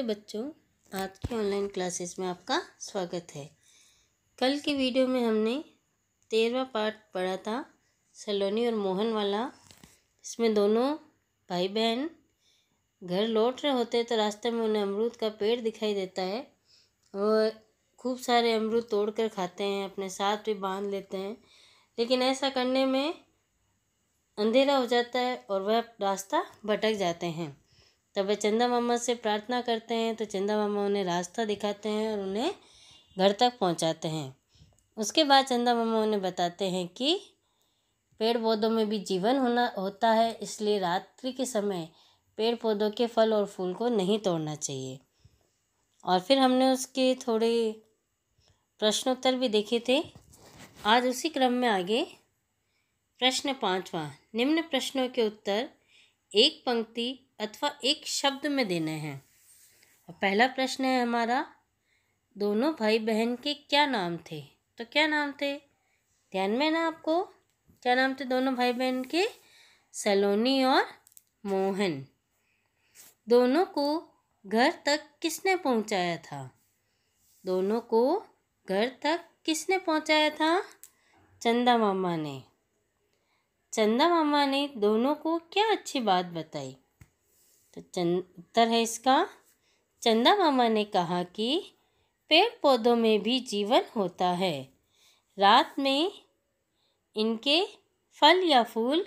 नमस्ते बच्चों आज की ऑनलाइन क्लासेस में आपका स्वागत है कल की वीडियो में हमने तेरहवा पार्ट पढ़ा था सलोनी और मोहन वाला इसमें दोनों भाई बहन घर लौट रहे होते हैं तो रास्ते में उन्हें अमरूद का पेड़ दिखाई देता है और खूब सारे अमरूद तोड़ कर खाते हैं अपने साथ भी बांध लेते हैं लेकिन ऐसा करने में अंधेरा हो जाता है और वह रास्ता भटक जाते हैं जब वे चंदा मामा से प्रार्थना करते हैं तो चंदा मामा उन्हें रास्ता दिखाते हैं और उन्हें घर तक पहुंचाते हैं उसके बाद चंदा मामा उन्हें बताते हैं कि पेड़ पौधों में भी जीवन होना होता है इसलिए रात्रि के समय पेड़ पौधों के फल और फूल को नहीं तोड़ना चाहिए और फिर हमने उसके थोड़े प्रश्नोत्तर भी देखे थे आज उसी क्रम में आगे प्रश्न पाँचवा निम्न प्रश्नों के उत्तर एक पंक्ति अथवा एक शब्द में देने हैं और पहला प्रश्न है हमारा दोनों भाई बहन के क्या नाम थे तो क्या नाम थे ध्यान में ना आपको क्या नाम थे दोनों भाई बहन के सलोनी और मोहन दोनों को घर तक किसने पहुंचाया था दोनों को घर तक किसने पहुंचाया था चंदा मामा ने चंदा मामा ने दोनों को क्या अच्छी बात बताई तो चंद उत्तर है इसका चंदा मामा ने कहा कि पेड़ पौधों में भी जीवन होता है रात में इनके फल या फूल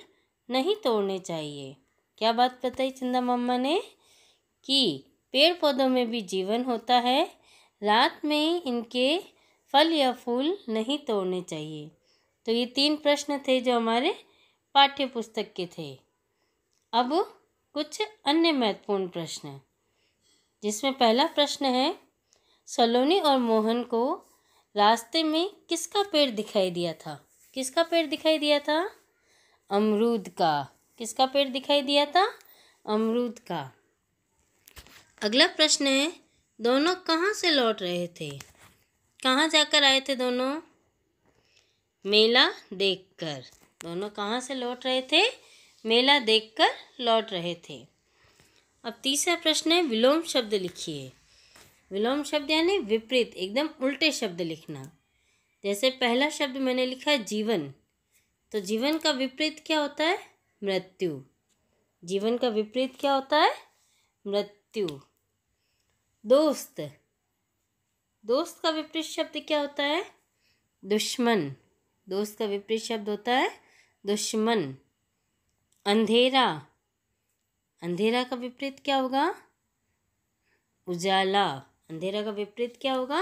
नहीं तोड़ने चाहिए क्या बात बताई चंदा मामा ने कि पेड़ पौधों में भी जीवन होता है रात में इनके फल या फूल नहीं तोड़ने चाहिए तो ये तीन प्रश्न थे जो हमारे पाठ्य पुस्तक के थे अब कुछ अन्य महत्वपूर्ण प्रश्न जिसमें पहला प्रश्न है सलोनी और मोहन को रास्ते में किसका पेड़ दिखाई दिया था किसका पेड़ दिखाई दिया था अमरूद का किसका पेड़ दिखाई दिया था अमरूद का अगला प्रश्न है दोनों कहाँ से लौट रहे थे कहाँ जाकर आए थे दोनों मेला देखकर दोनों कहाँ से लौट रहे थे मेला देखकर लौट रहे थे अब तीसरा प्रश्न है विलोम शब्द लिखिए विलोम शब्द यानी विपरीत एकदम उल्टे शब्द लिखना जैसे पहला शब्द मैंने लिखा जीवन तो जीवन का विपरीत क्या होता है मृत्यु जीवन का विपरीत क्या होता है मृत्यु दोस्त दोस्त का विपरीत शब्द क्या होता है दुश्मन दोस्त का विपरीत शब्द होता है दुश्मन अंधेरा अंधेरा का विपरीत क्या होगा उजाला अंधेरा का विपरीत क्या होगा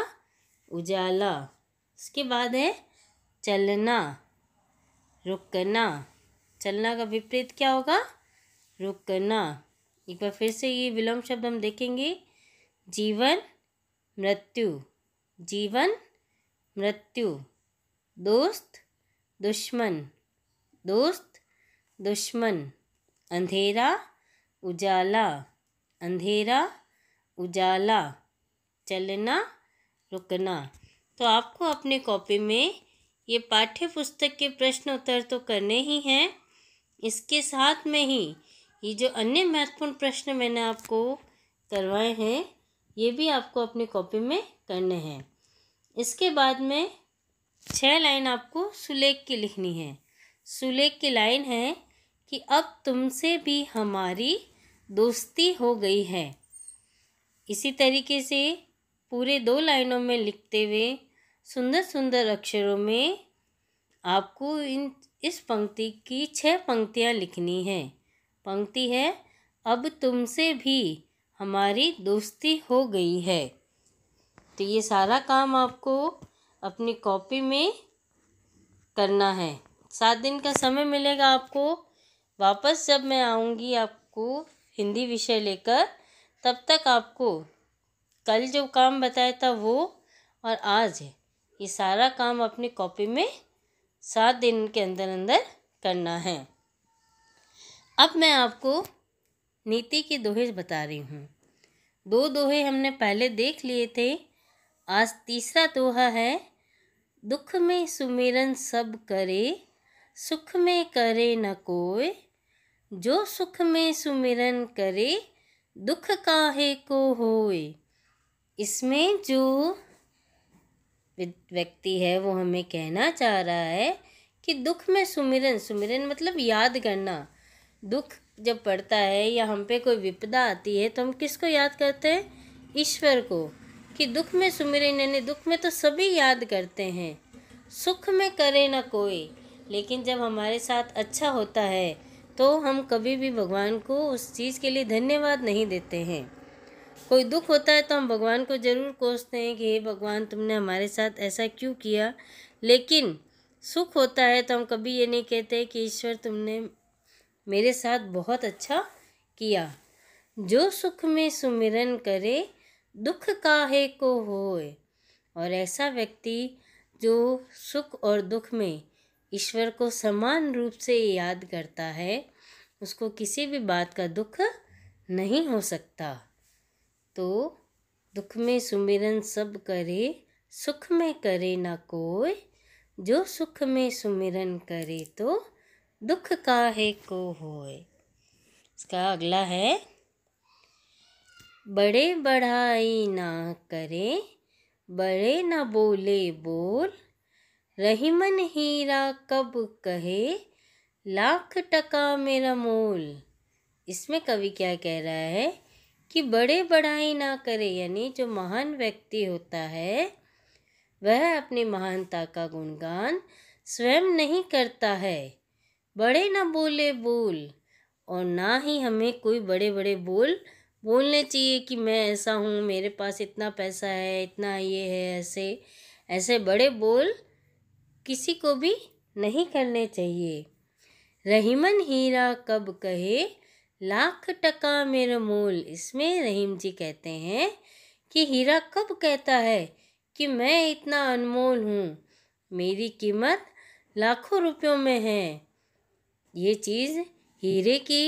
उजाला उसके बाद है चलना रुकना चलना का विपरीत क्या होगा रुकना एक बार फिर से ये विलोम शब्द हम देखेंगे जीवन मृत्यु जीवन मृत्यु दोस्त दुश्मन दोस्त दुश्मन अंधेरा उजाला अंधेरा उजाला चलना रुकना तो आपको अपने कॉपी में ये पाठ्य पुस्तक के प्रश्न उत्तर तो करने ही हैं इसके साथ में ही ये जो अन्य महत्वपूर्ण प्रश्न मैंने आपको करवाए हैं ये भी आपको अपनी कॉपी में करने हैं इसके बाद में छः लाइन आपको सुलेख की लिखनी है सुलेख की लाइन है कि अब तुमसे भी हमारी दोस्ती हो गई है इसी तरीके से पूरे दो लाइनों में लिखते हुए सुंदर सुंदर अक्षरों में आपको इन इस पंक्ति की छह पंक्तियां लिखनी है पंक्ति है अब तुमसे भी हमारी दोस्ती हो गई है तो ये सारा काम आपको अपनी कॉपी में करना है सात दिन का समय मिलेगा आपको वापस जब मैं आऊँगी आपको हिंदी विषय लेकर तब तक आपको कल जो काम बताया था वो और आज ये सारा काम अपनी कॉपी में सात दिन के अंदर अंदर करना है अब मैं आपको नीति के दोहे बता रही हूँ दो दोहे हमने पहले देख लिए थे आज तीसरा दोहा है दुख में सुमिरन सब करे सुख में करे न कोय जो सुख में सुमिरन करे दुख काहे को होए इसमें जो व्यक्ति है वो हमें कहना चाह रहा है कि दुख में सुमिरन सुमिरन मतलब याद करना दुख जब पड़ता है या हम पे कोई विपदा आती है तो हम किसको याद करते हैं ईश्वर को कि दुख में सुमिरन यानी दुख में तो सभी याद करते हैं सुख में करे ना कोई लेकिन जब हमारे साथ अच्छा होता है तो हम कभी भी भगवान को उस चीज़ के लिए धन्यवाद नहीं देते हैं कोई दुख होता है तो हम भगवान को ज़रूर कोसते हैं कि हे भगवान तुमने हमारे साथ ऐसा क्यों किया लेकिन सुख होता है तो हम कभी ये नहीं कहते कि ईश्वर तुमने मेरे साथ बहुत अच्छा किया जो सुख में सुमिरन करे दुख काहे को होए और ऐसा व्यक्ति जो सुख और दुख में ईश्वर को समान रूप से याद करता है उसको किसी भी बात का दुख नहीं हो सकता तो दुख में सुमिरन सब करे सुख में करे ना कोई जो सुख में सुमिरन करे तो दुख का है को होए इसका अगला है बड़े बढ़ाई ना करे बड़े ना बोले बोल रहीमन हीरा कब कहे लाख टका मेरा मोल इसमें कवि क्या कह रहा है कि बड़े बड़ाई ना करे यानी जो महान व्यक्ति होता है वह अपनी महानता का गुणगान स्वयं नहीं करता है बड़े ना बोले बोल और ना ही हमें कोई बड़े बड़े बोल बोलने चाहिए कि मैं ऐसा हूँ मेरे पास इतना पैसा है इतना ये है ऐसे ऐसे बड़े बोल किसी को भी नहीं करने चाहिए रहीमन हीरा कब कहे लाख टका मेरा मोल इसमें रहीम जी कहते हैं कि हीरा कब कहता है कि मैं इतना अनमोल हूँ मेरी कीमत लाखों रुपयों में है ये चीज़ हीरे की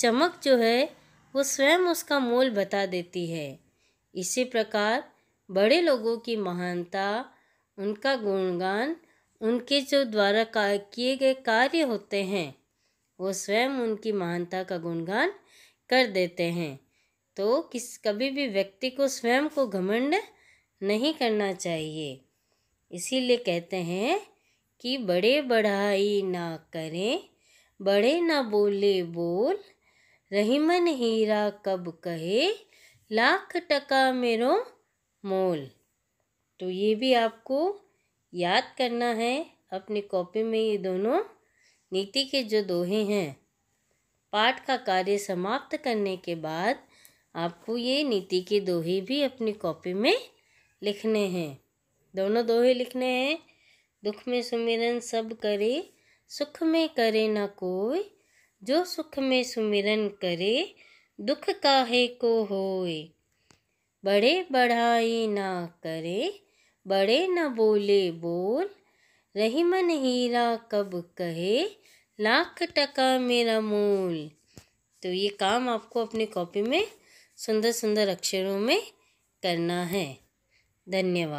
चमक जो है वो स्वयं उसका मोल बता देती है इसी प्रकार बड़े लोगों की महानता उनका गुणगान उनके जो द्वारा किए गए कार्य होते हैं वो स्वयं उनकी महानता का गुणगान कर देते हैं तो किस कभी भी व्यक्ति को स्वयं को घमंड नहीं करना चाहिए इसीलिए कहते हैं कि बड़े बढ़ाई ना करें बड़े ना बोले बोल रहीमन हीरा कब कहे लाख टका मेरो मोल तो ये भी आपको याद करना है अपनी कॉपी में ये दोनों नीति के जो दोहे हैं पाठ का कार्य समाप्त करने के बाद आपको ये नीति के दोहे भी अपनी कॉपी में लिखने हैं दोनों दोहे लिखने हैं दुख में सुमिरन सब करे सुख में करे ना कोई जो सुख में सुमिरन करे दुख काहे को होए बड़े बढ़ाई ना करे बड़े न बोले बोल रहीमन हीरा कब कहे लाख टका मेरा मोल तो ये काम आपको अपनी कॉपी में सुंदर सुंदर अक्षरों में करना है धन्यवाद